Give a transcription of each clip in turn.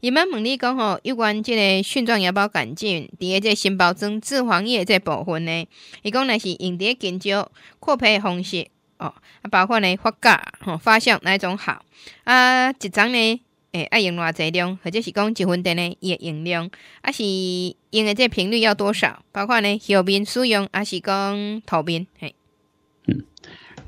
伊问你讲吼，有关即个肾脏芽孢杆菌，伫个即心包中脂肪液这部分呢？伊讲若是用伫诶减少扩诶方式哦，啊，包括呢发价吼发酵哪种好啊？一种呢诶爱用偌济量，或者是讲一分电呢？伊诶用量啊是用诶这频率要多少？包括呢后面使用啊是讲头面嘿嗯。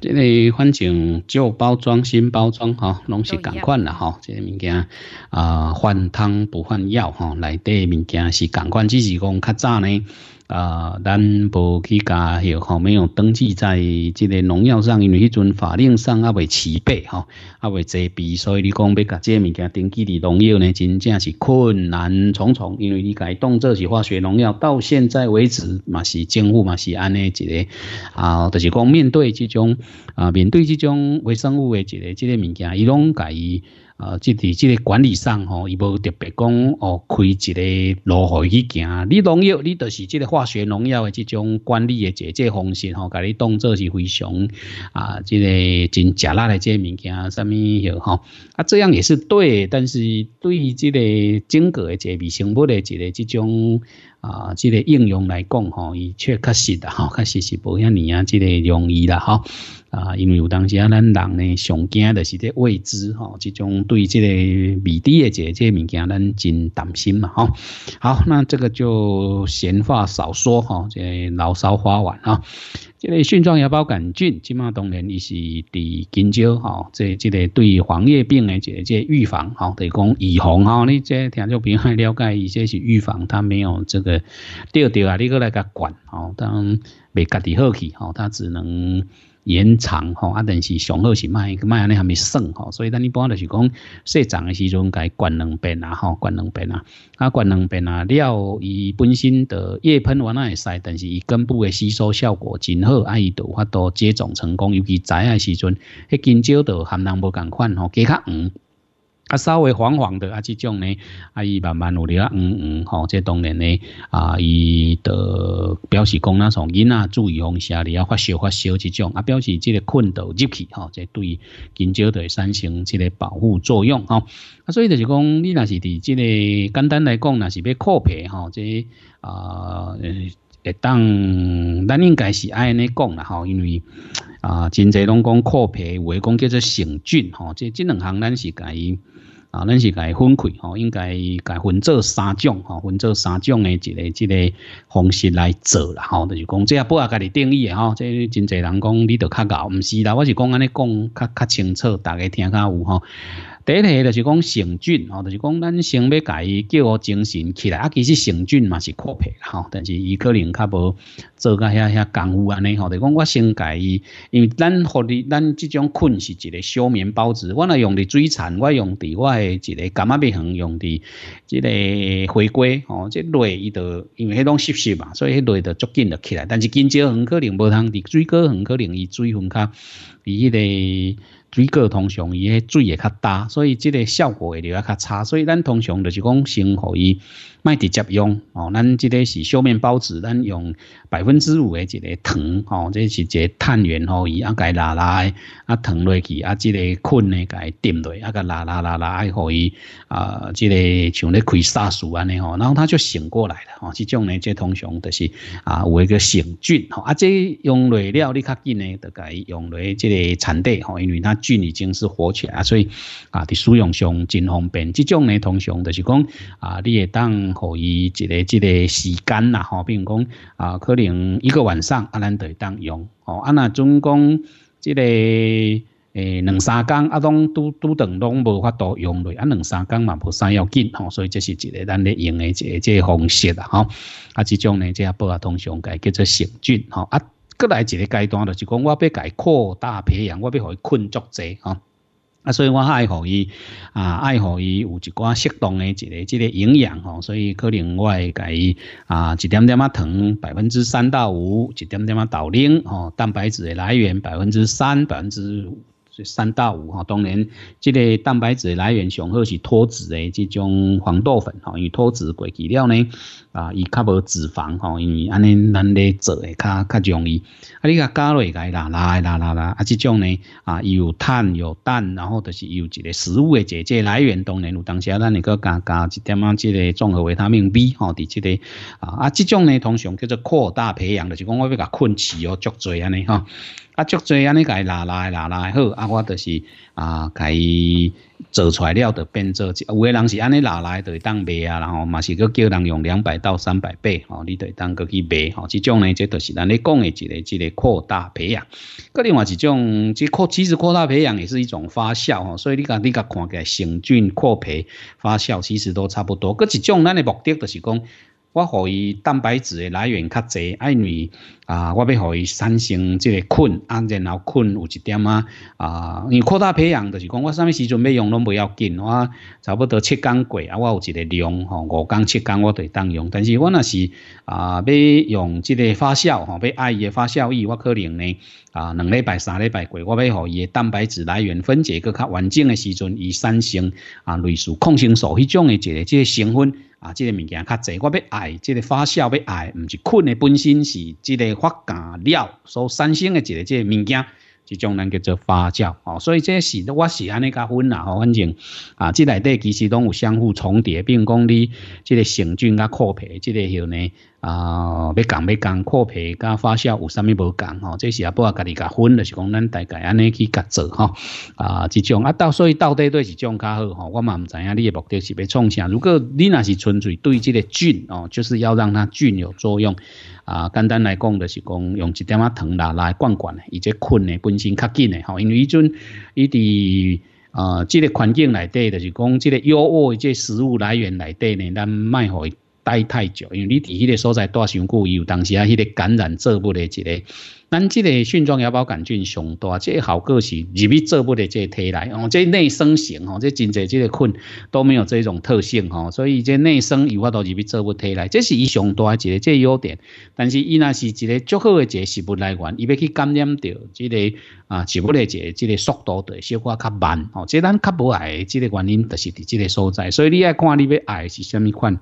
即个反正旧包装、新包装哈，拢是同款啦哈。即个物件啊，换汤不换药哈，内底物件是同款，只是讲较早呢。啊，咱无去加，吼，没有登记在即个农药上，因为迄阵法令上也未齐备，吼，也未齐备，所以你讲要加这物件登记的农药呢，真正是困难重重。因为你改动这是化学农药，到现在为止嘛是政府嘛是安尼一个啊，就是讲面对这种啊，面对这种微生物的一个，这个物件，伊拢改伊。啊，即伫即个管理上吼，伊无特别讲哦，开一个路药去行你农药，你就是即个化学农药的这种管理的解决方式吼，家你当做是非常啊，即个真假辣的这物件，啥物有吼？啊，这样也是对，但是对于即个整个的这微生物的这个这种啊，即个应用来讲吼，伊确确实的哈，确实是不像你啊，即个容易啦哈。啊，因为有当时啊，咱人呢上惊的是这未知哈，这种对这个未知的这这物件，咱真担心嘛哈。好，那这个就闲话少说哈，这牢骚花完啊。这个线状芽孢杆菌，起码当然伊是伫很少哈。这这个对黄叶病的这这预防哈，得讲预防哈。你这听众朋友了解，一些是预防，它没有这个掉掉啊，你搁来个管好当。袂家己好去吼，他只能延长吼，啊，但是上好是卖，卖安尼还没算吼，所以咱一般就是讲，细长的时阵该灌两遍啊吼，灌两遍啊，啊，灌两遍啊，了伊本身的叶喷完那会使，但是伊根部的吸收效果真好，啊，伊有发度接种成功，尤其仔的时阵，迄根蕉著含量无共款吼，加较黄。啊，稍微黄黄的啊，这种呢，啊，伊慢慢有滴啊，嗯嗯，吼，即当然呢，啊，伊的表示讲哪从囡仔注意往晒，你要发烧发烧这种啊，表示即个困豆入去，吼，即对，减少的产生即个保护作用，吼，啊，所以就是讲，你那是伫即个简单来讲，那是要靠皮，吼，即啊，会当咱应该是按呢讲啦，吼，因为。啊，真侪拢讲皮，有话讲叫做省菌吼，即即两行咱是该，啊，咱是该分开，吼，应该该分做三种，吼，分做三种诶一个、一个方式来做啦，吼，就是讲，这也不啊家己定义诶吼，这真侪人讲你著较牛，毋是啦，我是讲安尼讲，较较清楚，大家听较有，吼。第一就是讲成菌哦，就是讲咱先要改叫精神起来，啊，其实成菌嘛是阔平吼，但是伊可能较无做个遐遐功夫安尼吼，就讲我先改伊，因为咱互你咱这种困是一个消眠包子，我若用伫水产，我用伫我的一个感冒病很用伫这个回归哦，这类伊就因为迄种湿湿嘛，所以迄类就足紧就起来，但是今朝很可能无通伫水果，很可能伊水分较比迄个。水果通常伊个水也较大，所以即个效果会略较差。所以咱通常就是讲先互伊卖直接用哦，咱即个是小面包纸，咱用百分之五诶一个糖哦，这是个碳源哦，伊啊家拉拉啊糖落去啊，即个菌呢家浸落，啊家拉拉拉拉爱可以啊，即个像咧开沙鼠安尼吼，然后它就醒过来了哦，即种呢即通常就是啊有一个醒菌吼，啊即用料你较紧呢，就改用来即个产地吼，因为那菌已经是活起来，所以啊伫使用上真方便，即种呢通常就是讲啊你会当。互伊一个一个时间啦，吼，比如讲啊，可能一个晚上啊，咱着会当用，哦，啊那总讲即个诶两三工啊，拢拄拄等拢无法度用落，啊两三工嘛无啥要紧，吼，所以这是一个咱咧用的这个方式啦，吼，啊即种呢，即下不啊通常计叫做成菌吼，啊，过来一个阶段就是讲我要改扩大培养，我要互伊困作者，吼。啊，所以我爱互伊，啊，爱互伊有一寡适当的一个、即个营养吼，所以可能我会给伊啊，一点点啊糖，百分之三到五，一点点啊豆奶吼，蛋白质的来源百分之三、百分之三到五吼，当然，这个蛋白质的来源上好是脱脂的这种黄豆粉吼，因为脱脂过期了呢。啊，伊较无脂肪吼，因为安尼咱咧做会较较容易。啊，你甲加落去，拉拉拉拉拉，啊，即种呢啊，有碳有氮，然后就是有一个食物诶一个来源。当然有当时啊，咱个加加一点啊，即个综合维他命 B 吼，伫即个啊，啊，即种呢通常叫做扩大培养，就是讲我要甲困株哦做侪安尼吼，啊，做侪安尼伊拉拉拉拉好，啊，我就是。啊，甲伊做材料的变做，有诶人是安尼拿来，就会当卖啊，然后嘛是够叫人用两百到三百倍，吼，你就会当个去卖，吼，这种呢，这都是咱咧讲诶一个一个扩大培养。个另外一种，即扩其实扩大培养也是一种发酵，吼，所以你甲你甲看起来，细菌扩培发酵，其实都差不多。个一种，咱诶目的就是讲。我互伊蛋白质诶来源较侪，爱你啊，我要互伊产生即个菌，啊，然后菌有一点啊，啊，你扩大培养就是讲，我啥物时阵要用拢不要紧，我差不多七天过，啊，我有一个量吼，五天七天我都会当用，但是我若是啊，要用即个发酵吼，要爱伊诶发酵液，我可能呢啊，两礼拜三礼拜过，我要互伊蛋白质来源分解搁较完整诶时阵，伊产生啊类似抗生素迄种诶一个即个成分。啊，这个物件较济，我要爱这个发酵，要爱，唔是菌的本身是这个发酵料，所产生的一个这个物件，就将咱叫做发酵。哦，所以这些事，我是安尼加分啦。吼，反正啊，这内底其实拢有相互重叠，并讲你这个成菌啊、靠皮，这个样呢。啊，要讲要讲，扩皮加发酵有啥咪无讲吼？这是啊，不话家己家混，就是讲咱大概安尼去甲做吼。啊，这种啊到所以到底对是种较好吼。我嘛唔知影你目的是要创啥。如果你那是纯粹对这个菌哦，就是要让它菌有作用。啊，简单来讲就是讲用一点啊藤啦来灌灌，以及菌呢本身较紧的吼。因为依阵伊伫。啊，这个环境内底就是讲这个药物这食物来源内底呢，咱卖开。待太久，因为你伫迄个所在待伤久，伊有当时啊，迄个感染做不的一个。咱即个链状芽孢杆菌上大，即个效果是入去做不的即个体内，哦。即内生型哦，即真济即个菌都没有这种特性哦，所以即内生有法都入去做不体内，这是伊上大一个即个优点。但是伊那是一个足好的一个食物来源，伊要去感染到即个啊，物不了即即个速度的消化较慢哦。即咱较无爱即个原因，就是伫即个所在，所以你爱看你要爱是虾米款。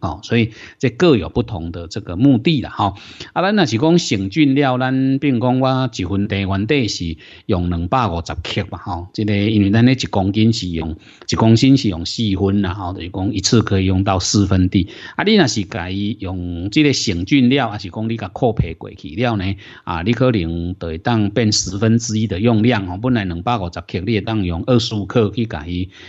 哦，所以这各有不同的这个目的了哈。啊，咱那是讲省菌料，咱并讲我一份地原底是用两百五十克吧，吼，这个因为咱那一公斤是用一公斤是用四分啦，吼，就是讲一次可以用到四分地。啊，你那是改用这个省菌料，还是讲你个扩配过去料呢？啊，你可能就会当变十分之一的用量，吼，本来两百五十克你会当用二十五克去改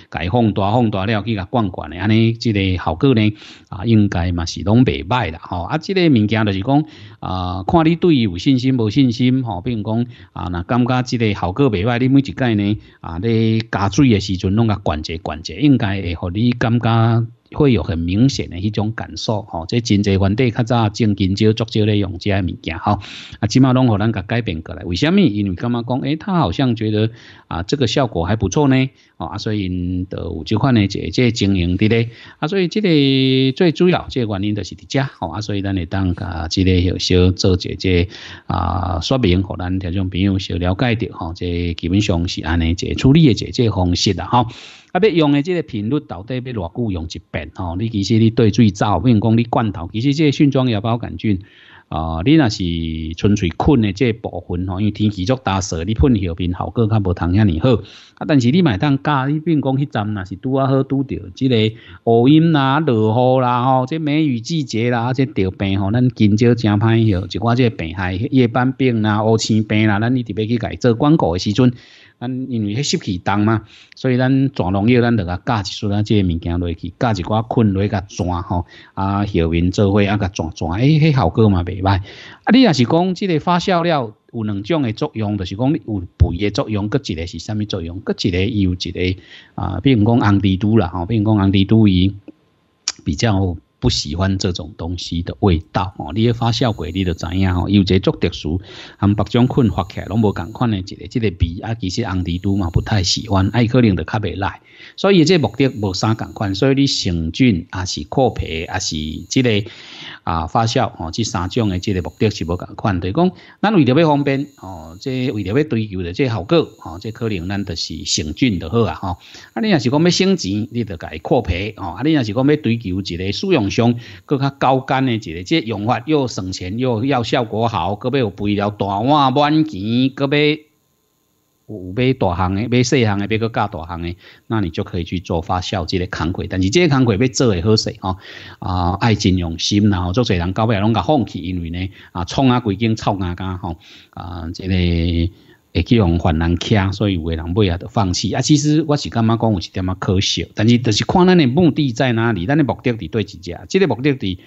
改放大放大了去个灌灌的，安尼这个效果呢？啊，应该嘛是拢袂歹啦，吼，啊，即个物件就是讲啊，看你对伊有信心无信心吼，比如讲啊，那感觉即个效果袂歹，你每一届呢啊，你加水的时阵拢甲管者管者，应该会互你感觉。会有很明显的迄种感受吼，即经济环境较早真真少足少内容遮物件吼，啊，起码拢可能甲改变过来。为什么？因为感觉讲，哎，他好像觉得啊，这个效果还不错呢，啊，所以因就有即款呢，即即经营的咧，啊，所以即个最主要即个原因就是遮，家，啊，所以咱会当啊，即个小做者即啊，说明互咱听种朋友小了解的吼，即基本上是安尼即处理的即即方式的哈。啊！要用的即个频率到底要偌久用一遍吼？你其实你对水早，比如讲你罐头，其实即个菌装也包杆菌啊。你那是纯粹困的即部分吼，因为天气足大湿，你喷药边效果较无同遐尔好。啊，但是你买当加，比如讲迄阵那是拄啊好拄着即个乌阴啦、落雨啦吼，即梅雨季节啦，啊，即得病吼，咱今朝正歹哟，一寡即个病害、夜斑病啦、乌青病啦，咱你特别去改做广告的时阵。咱因为迄湿气重嘛，所以咱抓农药，咱着甲加一撮咱这物件落去，加一寡菌落去抓吼。啊，后面做伙啊，甲抓抓，哎，迄效果嘛袂歹。啊，你若是讲这个发酵了有两种诶作用，就是讲有肥诶作用，搁一个是啥物作用？搁一个又一个啊，比如讲红蜘蛛啦吼，比如讲红蜘蛛伊比较。不喜欢这种东西的味道哦，你发酵过，你就知影哦，有者作特殊，含百种菌发起来拢无同款的，一个，这个味啊，其实红地都嘛不太喜欢，啊、可能就较袂来，所以这目的无啥同款，所以你成菌啊是扩皮啊是这个。啊，发酵哦，这三种的这个目的是无共款，就是讲，咱为着要方便哦，这为着要追求的这效果哦，这可能咱就是省菌就好啊哈。啊，你若是讲要省钱，你就改扩培哦。啊，你若是讲要追求一个使养上搁较高干的一个，这用法又省钱又要效果好，搁要肥了大碗满钱，搁要。有买大行的，买小行的，别个加大行的，那你就可以去做发酵这个康股。但是这个康股要做会好势吼，啊，爱金用心，然后做侪人到尾拢甲放弃，因为呢，啊，创啊几间臭啊间吼，啊，这个会去用犯人吃，所以有个人尾也得放弃。啊，其实我是感觉讲，有一点啊可惜，但是就是看咱的目的在哪里，咱的目的对一只，这个目的伫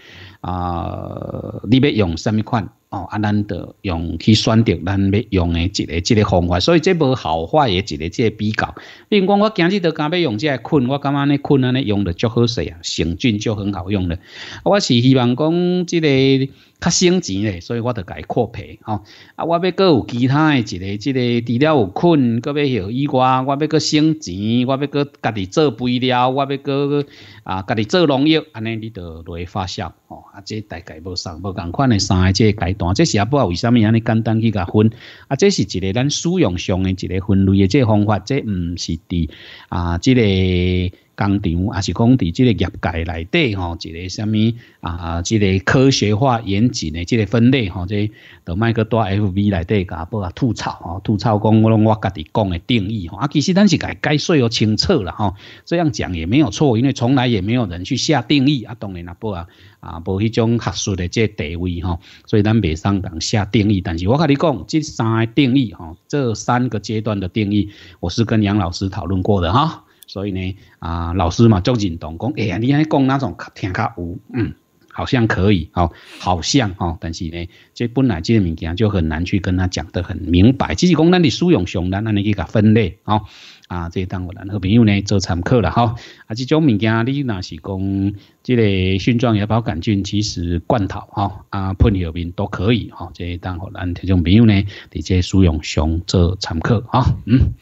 啊，你要用什么款？哦，啊，咱就用去选择咱要用的一个、一个方法，所以这无好坏的，一个、一个比较。比如讲，我今日都刚要用这个菌，我感觉呢菌呢用的足好势啊，成菌就很好用了。我是希望讲这个较省钱的，所以我家改扩培吼。啊，我要搁有其他的一个、一个，除了有菌，搁要许以外，我要搁省钱，我要搁家己做肥料，我要搁啊家己做农药，安尼你就容发酵。啊，这大概无上无共款的三个这阶段，这是也不好，为什么安尼简单去甲分？啊，这是一个咱使用上的一个分类的这方法，这唔是的啊，这个。工厂，还是讲在即个业界内底吼，一个什么啊，这个科学化严谨的即个分类吼，即，都莫去在 FV 内底甲不啊吐槽吼，吐槽讲我我家己讲的定义吼，啊，其实咱是该解税哦清楚了吼，这样讲也没有错，因为从来也没有人去下定义啊，当然阿波啊，啊，无迄种学术的即个地位吼，所以咱袂上讲下定义，但是我跟你讲，即三个定义吼，这三个阶段的定义，我是跟杨老师讨论过的哈。所以呢，啊、老师嘛，就认同讲，诶，欸、呀，你安尼讲那种听较有，嗯，好像可以，哦，好像哈、哦，但是呢，这本来这个物件就很难去跟他讲得很明白，只是讲咱的使用上，咱安尼去甲分类，哦，啊，这当我咱好朋友呢做参考了，哈、哦，啊，这种物件你那是讲，这个菌状芽孢杆菌其实罐头，哈、哦，啊，喷药品都可以，哈、哦，这当我咱听众朋友呢，你这使用上做参考，哈、哦，嗯。